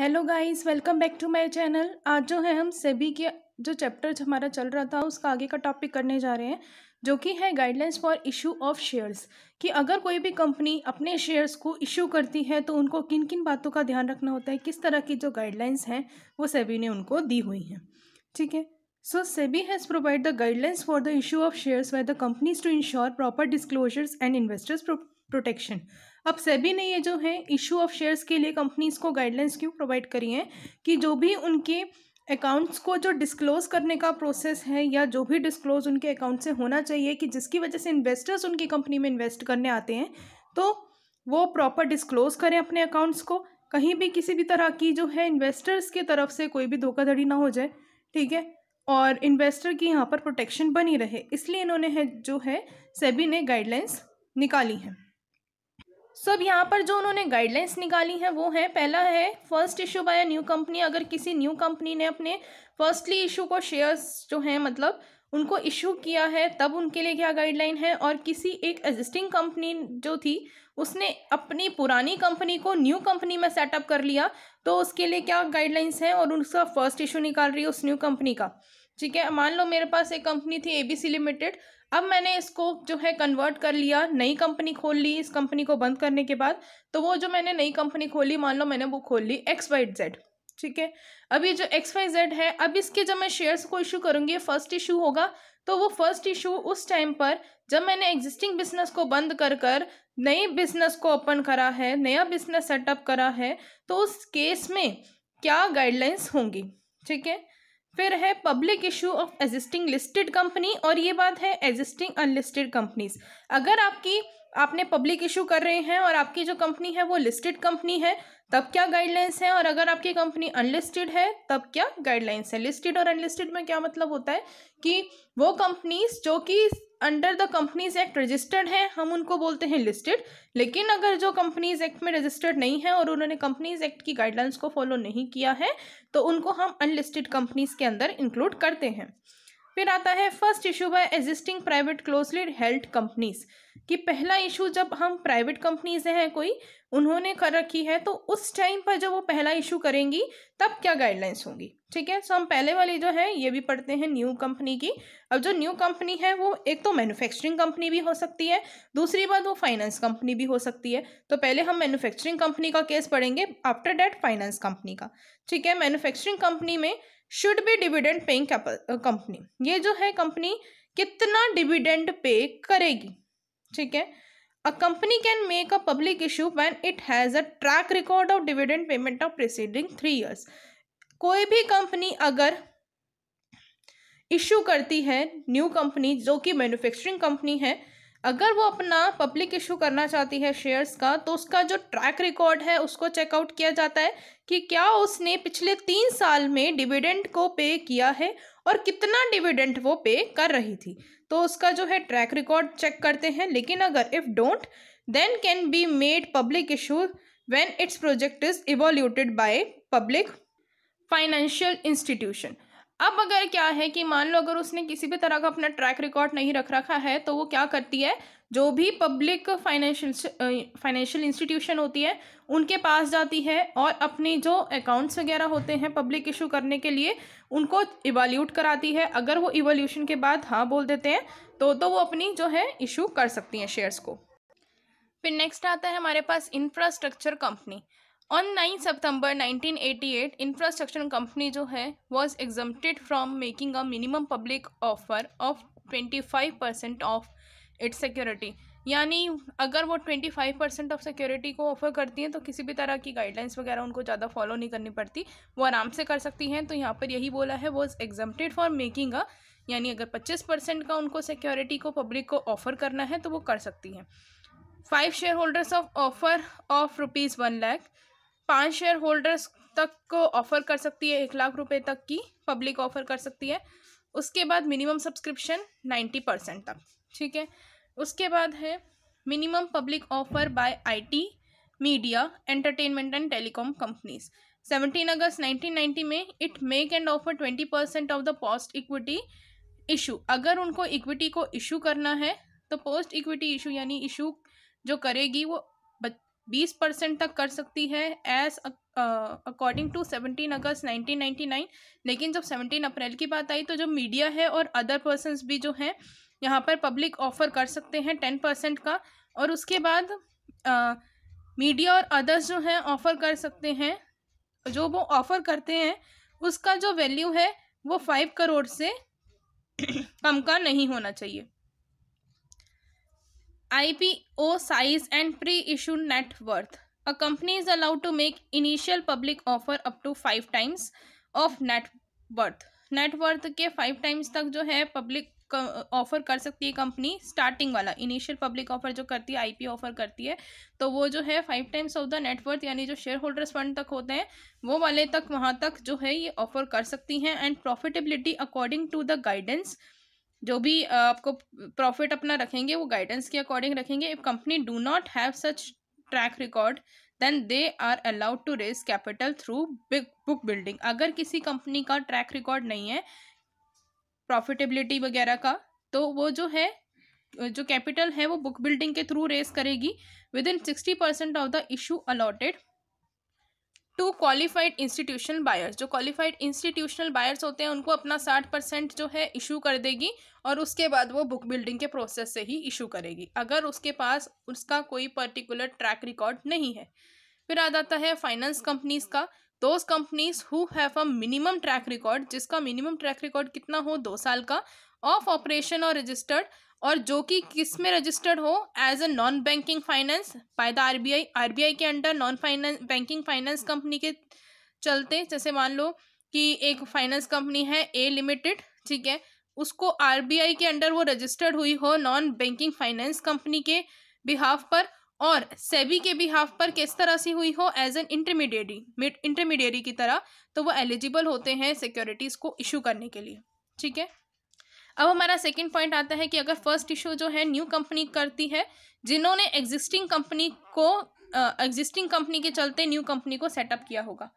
Hello guys welcome back to my channel आज जो है हम सेबी के जो चैप्टर हमारा चल रहा था उसका आगे का टॉपिक करने जा रहे हैं जो कि है guidelines for issue of shares कि अगर कोई भी कंपनी अपने शेयर्स को इशू करती है तो उनको किन किन बातों का ध्यान रखना होता है किस तरह की जो गाइडलाइंस हैं वो सेबी ने उनको दी हुई हैं ठीक है so SEBI has provide the guidelines for the issue of shares by the companies to ensure proper disclosures and investors protection अब सेबी ने ये जो है इशू ऑफ शेयर्स के लिए कंपनीज को गाइडलाइंस क्यों प्रोवाइड करी हैं कि जो भी उनके अकाउंट्स को जो डिस्क्लोज करने का प्रोसेस है या जो भी डिस्क्लोज उनके अकाउंट से होना चाहिए कि जिसकी वजह से इन्वेस्टर्स उनकी कंपनी में इन्वेस्ट करने आते हैं तो वो प्रॉपर डिस्क्लोज करें अपने अकाउंट्स को कहीं भी किसी भी तरह की जो है इन्वेस्टर्स की तरफ से कोई भी धोखाधड़ी ना हो जाए ठीक है और इन्वेस्टर की यहाँ पर प्रोटेक्शन बनी रहे इसलिए इन्होंने है जो है सेबी ने गाइडलाइंस निकाली हैं सब यहाँ पर जो उन्होंने गाइडलाइंस निकाली हैं वो हैं पहला है first issue by new company अगर किसी न्यू कंपनी ने अपने फर्स्टली इशू को शेयर्स जो हैं मतलब उनको इशू किया है तब उनके लिए क्या गाइडलाइन है और किसी एक एग्जिस्टिंग कंपनी जो थी उसने अपनी पुरानी कंपनी को न्यू कंपनी में सेटअप कर लिया तो उसके लिए क्या गाइडलाइंस हैं और उसका फर्स्ट इशू निकाल रही है उस न्यू कंपनी का ठीक है मान लो मेरे पास एक कंपनी थी एबीसी लिमिटेड अब मैंने इसको जो है कन्वर्ट कर लिया नई कंपनी खोल ली इस कंपनी को बंद करने के बाद तो वो जो मैंने नई कंपनी खोली मान लो मैंने वो खोल ली एक्स वाई जेड ठीक है अब ये जो एक्स वाई जेड है अब इसके जब मैं शेयर्स को इशू करूँगी फर्स्ट इशू होगा तो वो फर्स्ट इशू उस टाइम पर जब मैंने एग्जिस्टिंग बिजनेस को बंद कर कर नई बिजनेस को ओपन करा है नया बिजनेस सेटअप करा है तो उस केस में क्या गाइडलाइंस होंगी ठीक है फिर है public issue of existing listed company और ये बात है एग्जिस्टिंग अनलिस्टेड कंपनीज अगर आपकी आपने पब्लिक इशू कर रहे हैं और आपकी जो कंपनी है वो लिस्टेड कंपनी है तब क्या गाइडलाइंस है और अगर आपकी कंपनी अनलिस्टेड है तब क्या गाइडलाइंस है लिस्टेड और अनलिस्टेड में क्या मतलब होता है कि वो कंपनीज जो कि under the companies act registered हैं हम उनको बोलते हैं लिस्टेड लेकिन अगर जो कंपनीज एक्ट में रजिस्टर्ड नहीं है और उन्होंने कंपनीज एक्ट की गाइडलाइंस को फॉलो नहीं किया है तो उनको हम अनलिस्टेड कंपनीज के अंदर इंक्लूड करते हैं फिर आता है first issue by existing private closely held companies कि पहला इशू जब हम प्राइवेट कंपनीज हैं कोई उन्होंने कर रखी है तो उस टाइम पर जब वो पहला इशू करेंगी तब क्या गाइडलाइंस होंगी ठीक है सो हम पहले वाली जो है ये भी पढ़ते हैं न्यू कंपनी की अब जो न्यू कंपनी है वो एक तो मैन्युफैक्चरिंग कंपनी भी हो सकती है दूसरी बात वो फाइनेंस कंपनी भी हो सकती है तो पहले हम मैन्युफैक्चरिंग कंपनी का केस पढ़ेंगे आफ्टर डैट फाइनेंस कंपनी का ठीक है मैनुफैक्चरिंग कंपनी में should be dividend paying company ये जो है कंपनी कितना डिविडेंड पे करेगी ठीक है A company can make a public issue when it has a track record of dividend payment of preceding three years. कोई भी company अगर issue करती है new company जो कि manufacturing company है अगर वो अपना public issue करना चाहती है shares का तो उसका जो track record है उसको check out किया जाता है कि क्या उसने पिछले तीन साल में dividend को pay किया है और कितना डिविडेंट वो पे कर रही थी तो उसका जो है ट्रैक रिकॉर्ड चेक करते हैं लेकिन अगर if don't then can be made public issue when its project is evaluated by public financial institution अब अगर क्या है कि मान लो अगर उसने किसी भी तरह का अपना ट्रैक रिकॉर्ड नहीं रख रखा है तो वो क्या करती है जो भी पब्लिक फाइनेंशियल फाइनेंशियल इंस्टीट्यूशन होती है उनके पास जाती है और अपनी जो अकाउंट्स वगैरह होते हैं पब्लिक इशू करने के लिए उनको इवाल्यूट कराती है अगर वो इवोल्यूशन के बाद हाँ बोल देते हैं तो तो वो अपनी जो है इशू कर सकती हैं शेयर्स को फिर नेक्स्ट आता है हमारे पास infrastructure company on nine September 1988 infrastructure company जो है was exempted from making a minimum public offer of 25 percent of its security यानी अगर वो twenty five percent of security को ऑफर करती हैं तो किसी भी तरह की गाइडलाइंस वगैरह उनको ज़्यादा फॉलो नहीं करनी पड़ती वो आराम से कर सकती हैं तो यहाँ पर यही बोला है वो is exempted for making a यानी अगर पच्चीस परसेंट का उनको सिक्योरिटी को पब्लिक को ऑफर करना है तो वो कर सकती हैं five share holders of offer of rupees one lakh पाँच शेयर होल्डर्स तक को ऑफ़र कर सकती है एक लाख रुपये तक की पब्लिक ऑफ़र कर सकती है उसके बाद मिनिमम सब्सक्रिप्शन नाइन्टी परसेंट तक ठीक है उसके बाद है minimum public offer by IT media entertainment and telecom companies seventeen August 1990 में it make and offer twenty percent of the post equity issue अगर उनको इक्विटी को इशू करना है तो पोस्ट इक्विटी इशू यानी इशू जो करेगी वो बीस परसेंट तक कर सकती है as according to seventeen August nineteen ninety nine लेकिन जब सेवनटीन अप्रैल की बात आई तो जो मीडिया है और अदर पर्सनस भी जो हैं यहाँ पर पब्लिक ऑफर कर सकते हैं टेन परसेंट का और उसके बाद आ, मीडिया और अदर्स जो हैं ऑफ़र कर सकते हैं जो वो ऑफ़र करते हैं उसका जो वैल्यू है वो फाइव करोड़ से कम का नहीं होना चाहिए IPO size and pre issue net worth. A company is allowed to make initial public offer up to five times of net worth. Net worth के फाइव टाइम्स तक जो है पब्लिक ऑफ़र कर सकती है कंपनी स्टार्टिंग वाला initial public offer जो करती है आईपीओ ऑफर करती है तो वो जो है five times of the net worth यानी जो शेयर होल्डर्स फंड तक होते हैं वो वाले तक वहाँ तक जो है ये ऑफर कर सकती हैं and profitability according to the guidance जो भी आपको प्रॉफिट अपना रखेंगे वो गाइडेंस के अकॉर्डिंग रखेंगे if company do not have such track record then they are allowed to raise capital through big book building अगर किसी कंपनी का ट्रैक रिकॉर्ड नहीं है प्रॉफिटेबिलिटी वगैरह का तो वो जो है जो कैपिटल है वो बुक बिल्डिंग के थ्रू रेस करेगी within sixty percent of the issue allotted to qualified institutional buyers जो क्वालिफाइड इंस्टीट्यूशनल बायर्स होते हैं उनको अपना साठ परसेंट जो है इशू कर देगी और उसके बाद वो बुक बिल्डिंग के प्रोसेस से ही इशू करेगी अगर उसके पास उसका कोई पर्टिकुलर ट्रैक रिकॉर्ड नहीं है फिर आ जाता है फाइनेंस कंपनीज का those companies who have a minimum track record जिसका मिनिमम ट्रैक रिकॉर्ड कितना हो दो साल का ऑफ ऑपरेशन और रजिस्टर्ड और जो कि किस में रजिस्टर्ड हो as a non banking finance by the RBI RBI के under non finance banking finance company के चलते जैसे मान लो कि एक फाइनेंस कंपनी है ए लिमिटेड ठीक है उसको आरबीआई के अंडर वो रजिस्टर्ड हुई हो नॉन बैंकिंग फाइनेंस कंपनी के बिहाफ पर और सेबी के बिहाफ पर किस तरह से हुई हो एज एन इंटरमीडिएटी इंटरमीडियरी की तरह तो वो एलिजिबल होते हैं सिक्योरिटीज़ को इशू करने के लिए ठीक है अब हमारा सेकेंड पॉइंट आता है कि अगर फर्स्ट इशू जो है न्यू कंपनी करती है जिन्होंने एग्जिस्टिंग कंपनी को एग्जिस्टिंग uh, कंपनी के चलते न्यू कंपनी को सेटअप किया होगा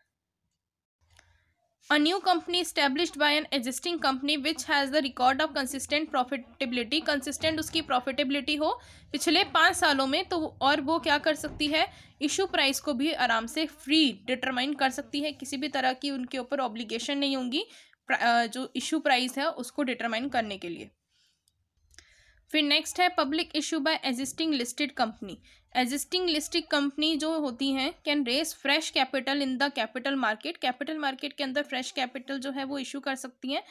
a new company established by an existing company which has the record of consistent profitability consistent उसकी profitability हो पिछले पाँच सालों में तो और वो क्या कर सकती है इशू प्राइस को भी आराम से फ्री डिटरमाइन कर सकती है किसी भी तरह की उनके ऊपर ऑब्लिगेशन नहीं होंगी जो इशू प्राइस है उसको डिटरमाइन करने के लिए फिर नेक्स्ट है public issue by existing listed company existing listed company जो होती हैं can raise fresh capital in the capital market capital market के अंदर फ्रेश कैपिटल जो है वो इशू कर सकती हैं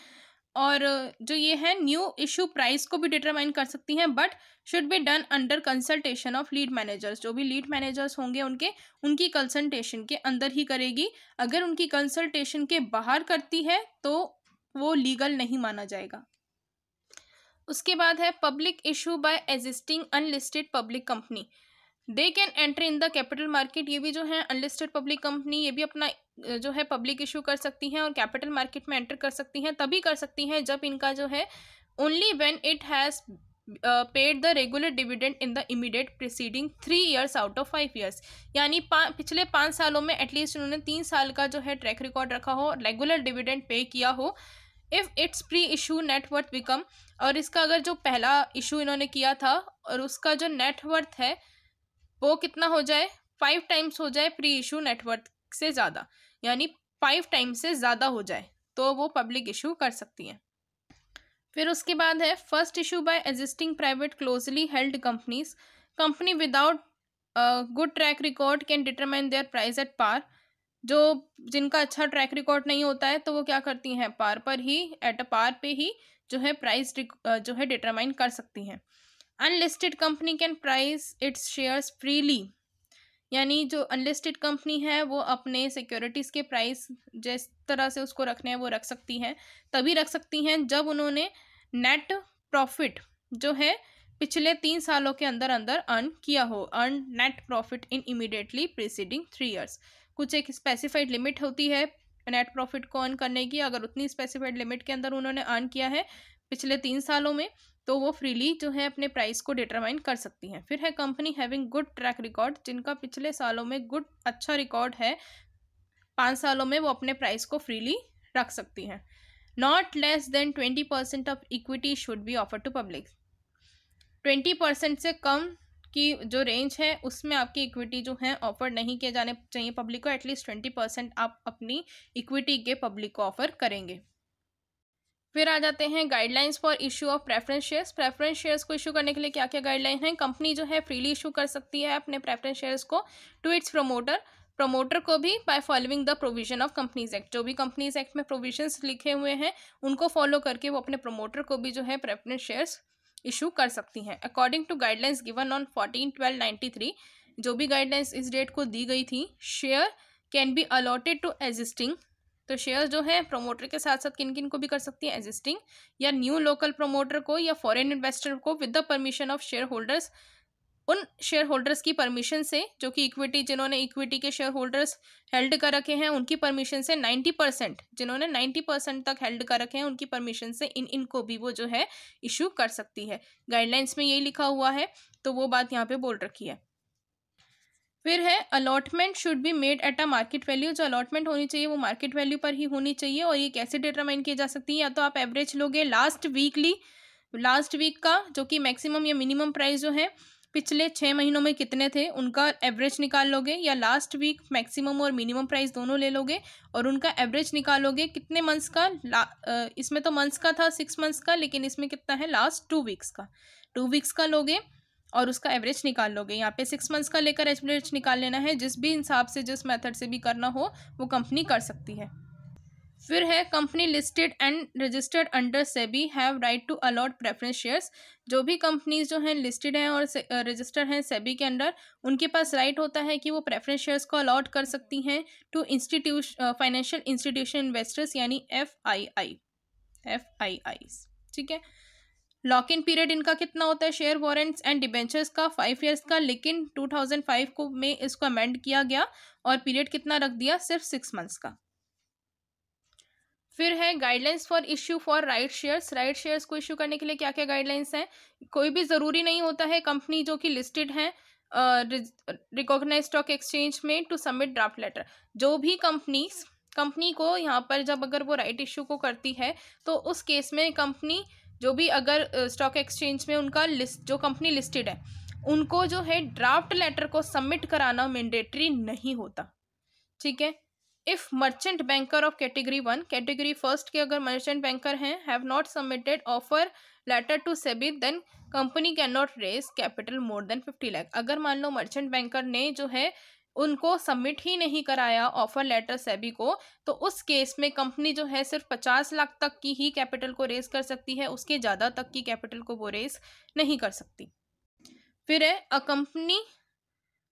और जो ये है न्यू इशू प्राइस को भी डिटरमाइन कर सकती हैं but should be done under consultation of lead managers जो भी लीड मैनेजर्स होंगे उनके उनकी कंसल्टेशन के अंदर ही करेगी अगर उनकी कंसल्टेशन के बाहर करती है तो वो लीगल नहीं माना जाएगा उसके बाद है public issue by existing unlisted public company they can enter in the capital market ये भी जो है अनलिस्टेड पब्लिक कंपनी ये भी अपना जो है पब्लिक इशू कर सकती हैं और कैपिटल मार्केट में एंटर कर सकती हैं तभी कर सकती हैं जब इनका जो है only when it has paid the regular dividend in the immediate preceding three years out of five years यानी पिछले पाँच सालों में एटलीस्ट उन्होंने तीन साल का जो है ट्रैक रिकॉर्ड रखा हो रेगुलर डिविडेंड पे किया हो if its pre issue net worth become और इसका अगर जो पहला इशू इन्होंने किया था और उसका जो नेटवर्थ है वो कितना हो जाए फाइव टाइम्स हो जाए प्री इशू नेटवर्क से ज़्यादा यानी फाइव टाइम्स से ज़्यादा हो जाए तो वो पब्लिक इशू कर सकती हैं फिर उसके बाद है first issue by existing private closely held companies company without good track record can determine their price at par जो जिनका अच्छा ट्रैक रिकॉर्ड नहीं होता है तो वो क्या करती हैं पार पर ही एट अ पार पे ही जो है प्राइस जो है डिटरमाइन कर सकती हैं unlisted company can price its shares freely यानी जो अनलिस्टेड कंपनी है वो अपने सिक्योरिटीज़ के प्राइस जिस तरह से उसको रखने हैं वो रख सकती हैं तभी रख सकती हैं जब उन्होंने नेट प्रॉफिट जो है पिछले तीन सालों के अंदर अंदर अर्न किया हो earn net profit in immediately preceding three years कुछ एक स्पेसिफाइड लिमिट होती है नेट प्रॉफिट को अर्न करने की अगर उतनी स्पेसिफाइड लिमिट के अंदर उन्होंने अर्न किया है पिछले तीन सालों में तो वो फ्रीली जो है अपने प्राइस को डिटरमाइन कर सकती हैं फिर है company having good track record जिनका पिछले सालों में गुड अच्छा रिकॉर्ड है पाँच सालों में वो अपने प्राइस को फ्रीली रख सकती हैं not less than twenty percent of equity should be offer to public twenty percent से कम की जो रेंज है उसमें आपकी इक्विटी जो है ऑफर नहीं किए जाने चाहिए पब्लिक को एटलीस्ट ट्वेंटी परसेंट आप अपनी इक्विटी के पब्लिक को ऑफर करेंगे फिर आ जाते हैं guidelines for issue of preference shares preference shares को इशू करने के लिए क्या क्या गाइडलाइन है कंपनी जो है फ्रीली इशू कर सकती है अपने प्रेफरेंस शेयर्स को टू इट्स प्रोमोटर प्रोमोटर को भी by following the provision of companies act जो भी कंपनीज एक्ट में प्रोविजंस लिखे हुए हैं उनको फॉलो करके वो अपने प्रमोटर को भी जो है प्रेफरेंस शेयर्स इशू कर सकती हैं according to guidelines given on fourteen twelve ninety three जो भी गाइडलाइंस इस डेट को दी गई थी share can be allotted to existing तो शेयर जो है प्रोमोटर के साथ साथ किन किन को भी कर सकती है एग्जिस्टिंग या न्यू लोकल प्रोमोटर को या फॉरेन इन्वेस्टर को with the permission of share holders उन शेयर होल्डर्स की परमिशन से जो कि इक्विटी जिन्होंने इक्विटी के शेयर होल्डर्स हेल्ड कर रखे हैं उनकी परमिशन से नाइन्टी परसेंट जिन्होंने नाइन्टी परसेंट तक हेल्ड कर रखे हैं उनकी परमिशन से इन इनको भी वो जो है इशू कर सकती है गाइडलाइंस में यही लिखा हुआ है तो वो बात यहाँ पे बोल रखी है फिर है allotment should be made at a market value जो अलॉटमेंट होनी चाहिए वो मार्केट वैल्यू पर ही होनी चाहिए और ये कैसे डिटरमाइन की जा सकती है या तो आप एवरेज लोगे लास्ट वीकली लास्ट वीक का जो कि मैक्सिमम या मिनिमम प्राइस जो है पिछले छः महीनों में कितने थे उनका एवरेज निकाल लोगे या लास्ट वीक मैक्सिमम और मिनिमम प्राइस दोनों ले लोगे और उनका एवरेज निकालोगे कितने मंथ्स का इसमें तो मंथ्स का था सिक्स मंथ्स का लेकिन इसमें कितना है लास्ट टू वीक्स का टू वीक्स का लोगे और उसका एवरेज निकाल लोगे यहाँ पे सिक्स मंथ्स का लेकर एवरेज निकाल लेना है जिस भी हिसाब से जिस मेथड से भी करना हो वो कंपनी कर सकती है फिर है company listed and registered under SEBI have right to allot preference shares जो भी कंपनीज जो हैं लिस्टेड हैं और रजिस्टर्ड हैं सेबी के अंडर उनके पास राइट right होता है कि वो प्रेफरेंस शेयर्स को अलॉट कर सकती हैं to institution financial institution investors यानी F I I F I I ठीक है लॉक इन पीरियड इनका कितना होता है शेयर वारंट्स एंड डिबेंचर्स का फाइव ईयर्स का लेकिन 2005 को में इसको अमेंड किया गया और पीरियड कितना रख दिया सिर्फ सिक्स मंथ्स का फिर है guidelines for issue for right shares right shares को इश्यू करने के लिए क्या क्या गाइडलाइंस हैं कोई भी ज़रूरी नहीं होता है कंपनी जो कि लिस्टेड हैं रिकॉग्नाइज स्टॉक एक्सचेंज में टू सबमिट ड्राफ्ट लेटर जो भी कंपनीज कंपनी को यहाँ पर जब अगर वो राइट इश्यू को करती है तो उस केस में कंपनी जो भी अगर स्टॉक एक्सचेंज में उनका लिस्ट जो कंपनी लिस्टेड है उनको जो है ड्राफ्ट लेटर को सबमिट कराना मैंडेटरी नहीं होता ठीक है if merchant banker of category one category first के अगर मर्चेंट बैंकर हैं have not submitted offer letter to SEBI then company can not raise capital more than fifty lakh अगर मान लो मर्चेंट बैंकर ने जो है उनको सबमिट ही नहीं कराया ऑफर लेटर सेबी को तो उस केस में कंपनी जो है सिर्फ पचास लाख तक की ही कैपिटल को रेज कर सकती है उसके ज़्यादा तक की कैपिटल को वो रेज नहीं कर सकती फिर है a company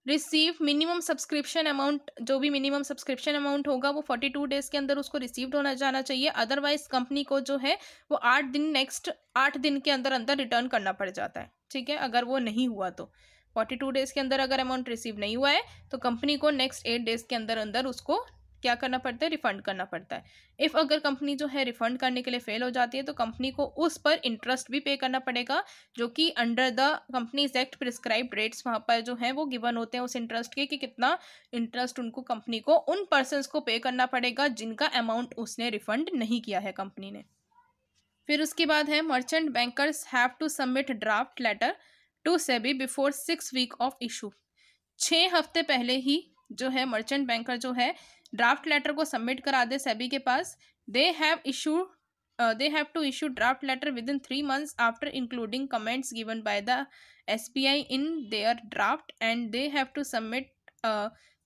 receive minimum subscription amount जो भी मिनिमम सब्सक्रिप्शन अमाउंट होगा वो फोर्टी टू डेज़ के अंदर उसको रिसीव्ड होना जाना चाहिए अदरवाइज कंपनी को जो है वो आठ दिन नेक्स्ट आठ दिन के अंदर अंदर रिटर्न करना पड़ जाता है ठीक है अगर वो नहीं हुआ तो फोर्टी टू डेज़ के अंदर अगर अमाउंट रिसीव नहीं हुआ है तो कंपनी को नेक्स्ट एट डेज़ के अंदर अंदर उसको क्या करना पड़ता है रिफंड करना पड़ता है इफ़ अगर कंपनी जो है रिफंड करने के लिए फेल हो जाती है तो कंपनी को उस पर इंटरेस्ट भी पे करना पड़ेगा जो कि under the companies act prescribe rates वहाँ पर जो है वो गिवन होते हैं उस इंटरेस्ट के कि कितना इंटरेस्ट उनको कंपनी को उन पर्सनस को पे करना पड़ेगा जिनका अमाउंट उसने रिफंड नहीं किया है कंपनी ने फिर उसके बाद है merchant bankers have to submit draft letter to SEBI before six week of issue छः हफ्ते पहले ही जो है मर्चेंट बैंकर जो है ड्राफ्ट लेटर को सबमिट करा दे सेबी के पास they have issue they have to issue draft letter within three months after including comments given by the S B I in their draft and they have to submit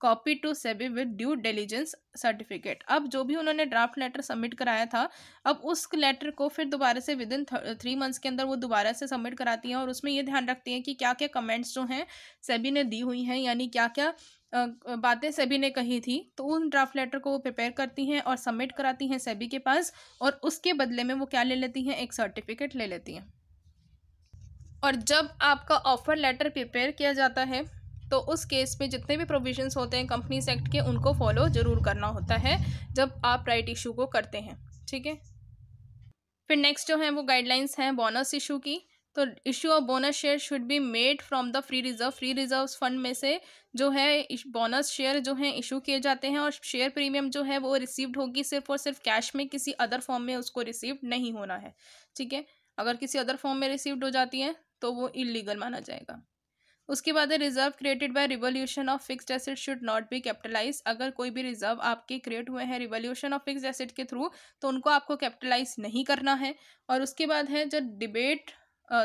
copy to SEBI with due diligence certificate अब जो भी उन्होंने draft letter submit कराया था अब उस letter को फिर दोबारा से विद इन थ्री मंथ्स के अंदर वो दोबारा से सबमिट कराती हैं और उसमें ये ध्यान रखती हैं कि क्या क्या कमेंट्स जो हैं सेबी ने दी हुई हैं यानी क्या क्या बातें सेबी ने कही थी तो उन ड्राफ्ट लेटर को वो प्रिपेयर करती हैं और सबमिट कराती हैं सेबी के पास और उसके बदले में वो क्या ले लेती हैं एक सर्टिफिकेट ले लेती हैं और जब आपका ऑफ़र लेटर प्रिपेयर किया जाता है तो उस केस में जितने भी प्रोविजंस होते हैं कंपनीज एक्ट के उनको फॉलो ज़रूर करना होता है जब आप राइट इशू को करते हैं ठीक है फिर नेक्स्ट जो है वो गाइडलाइंस हैं बोनस इशू की तो issue of bonus share should be made from the free reserve free reserve fund में से जो है बोनस शेयर जो है इशू किए जाते हैं और शेयर प्रीमियम जो है वो रिसीव्ड होगी सिर्फ और सिर्फ कैश में किसी अदर फॉर्म में उसको रिसीव नहीं होना है ठीक है अगर किसी अदर फॉर्म में रिसीव्ड हो जाती है तो वो इलीगल माना जाएगा उसके बाद reserve created by revolution of fixed asset should not be capitalise अगर कोई भी रिजर्व आपके क्रिएट हुए हैं रिवोल्यूशन ऑफ फिक्स्ड एसेट के थ्रू तो उनको आपको कैपिटलाइज नहीं करना है और उसके बाद है जो डिबेट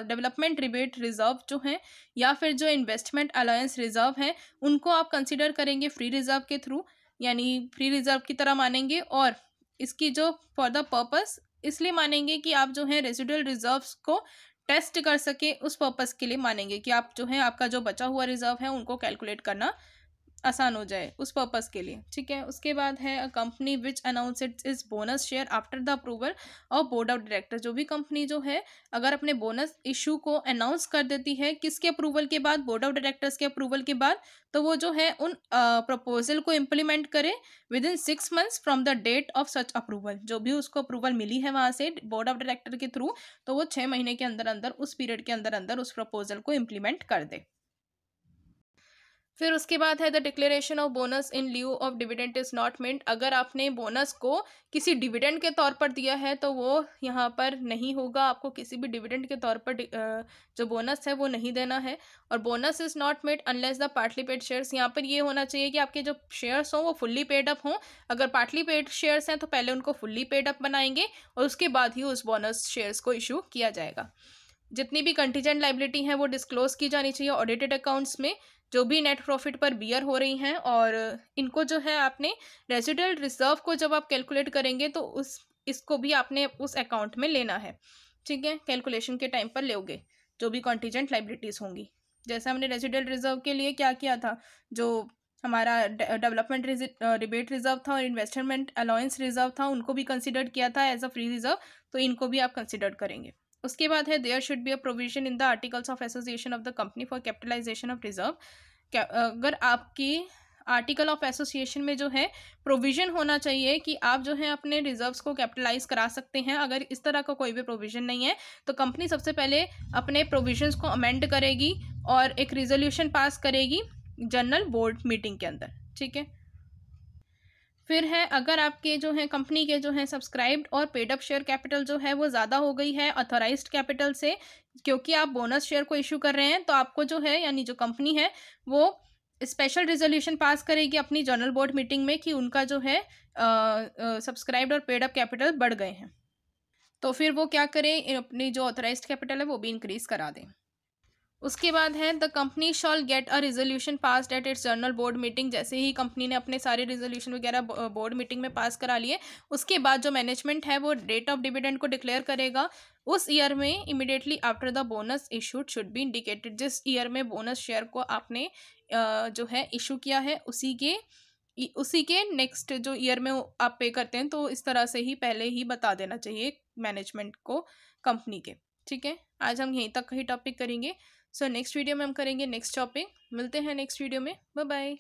डेवलपमेंट रिबेट रिजर्व जो हैं या फिर जो इन्वेस्टमेंट अलायंस रिजर्व हैं उनको आप कंसिडर करेंगे फ्री रिजर्व के थ्रू यानी फ्री रिजर्व की तरह मानेंगे और इसकी जो फॉर द पर्पज़ इसलिए मानेंगे कि आप जो हैं रेजिडुअल रिजर्व्स को टेस्ट कर सके उस पर्पज़ के लिए मानेंगे कि आप जो है आपका जो बचा हुआ रिजर्व है उनको कैलकुलेट करना आसान हो जाए उस पर्पज़ के लिए ठीक है उसके बाद है a company which announce its is bonus share after the approval और बोर्ड ऑफ डायरेक्टर जो भी कंपनी जो है अगर अपने बोनस इशू को अनाउंस कर देती है किसके अप्रूवल के बाद बोर्ड ऑफ डायरेक्टर्स के अप्रूवल के बाद तो वो जो है उन प्रपोजल को इम्प्लीमेंट करे within six months from the date of such approval जो भी उसको अप्रूवल मिली है वहाँ से बोर्ड ऑफ डायरेक्टर के थ्रू तो वो छः महीने के अंदर अंदर उस पीरियड के अंदर अंदर उस प्रपोजल को इम्प्लीमेंट कर दे फिर उसके बाद है the declaration of bonus in lieu of dividend is not meant अगर आपने बोनस को किसी डिविडेंड के तौर पर दिया है तो वो यहाँ पर नहीं होगा आपको किसी भी डिविडेंड के तौर पर जो बोनस है वो नहीं देना है और bonus is not made unless the partly paid shares यहाँ पर ये होना चाहिए कि आपके जो शेयर्स हों वो फुल्ली पेड अप हों अगर पार्टली पेड शेयर्स हैं तो पहले उनको फुल्ली पेड अप बनाएंगे और उसके बाद ही उस बोनस शेयर्स को इशू किया जाएगा जितनी भी कंटीजेंट लाइबिलिटी है वो डिस्क्लोज की जानी चाहिए ऑडिटेड अकाउंट्स में जो भी नेट प्रॉफिट पर बियर हो रही हैं और इनको जो है आपने रेजिडल रिजर्व को जब आप कैलकुलेट करेंगे तो उस इसको भी आपने उस अकाउंट में लेना है ठीक है कैलकुलेशन के टाइम पर लोगे जो भी कॉन्टीजेंट लाइबिलिटीज़ होंगी जैसे हमने रेजिडल रिजर्व के लिए क्या किया था जो हमारा डेवलपमेंट रिबेट रिजर्व था और इन्वेस्टमेंट अलाउंस रिजर्व था उनको भी कंसिडर किया था एज अ फ्री रिजर्व तो इनको भी आप कंसिडर करेंगे उसके बाद है there should be a provision in the articles of association of the company for capitalisation of reserve अगर आपकी आर्टिकल ऑफ एसोसिएशन में जो है प्रोविजन होना चाहिए कि आप जो है अपने रिजर्व्स को कैपिटलाइज करा सकते हैं अगर इस तरह का कोई भी प्रोविजन नहीं है तो कंपनी सबसे पहले अपने प्रोविजंस को अमेंड करेगी और एक रिजोल्यूशन पास करेगी जनरल बोर्ड मीटिंग के अंदर ठीक है फिर है अगर आपके जो है कंपनी के जो है सब्सक्राइब्ड और पेडअप शेयर कैपिटल जो है वो ज़्यादा हो गई है ऑथोराइज कैपिटल से क्योंकि आप बोनस शेयर को इशू कर रहे हैं तो आपको जो है यानी जो कंपनी है वो स्पेशल रेजोल्यूशन पास करेगी अपनी जनरल बोर्ड मीटिंग में कि उनका जो है सब्सक्राइब्ड और पेडअप कैपिटल बढ़ गए हैं तो फिर वो क्या करें अपनी जो ऑथराइज कैपिटल है वो भी इंक्रीज़ करा दें उसके बाद है the company shall get a resolution pass at its general board meeting जैसे ही कंपनी ने अपने सारे रिजोल्यूशन वगैरह बोर्ड मीटिंग में पास करा लिए उसके बाद जो मैनेजमेंट है वो रेट ऑफ डिविडेंड को डिक्लेयर करेगा उस ईयर में immediately after the bonus issued should be indicated जिस ईयर में बोनस शेयर को आपने जो है इशू किया है उसी के उसी के नेक्स्ट जो ईयर में आप पे करते हैं तो इस तरह से ही पहले ही बता देना चाहिए मैनेजमेंट को कंपनी के ठीक है आज हम यहीं तक ही टॉपिक करेंगे सो नेक्स्ट वीडियो में हम करेंगे नेक्स्ट शॉपिंग मिलते हैं नेक्स्ट वीडियो में बाय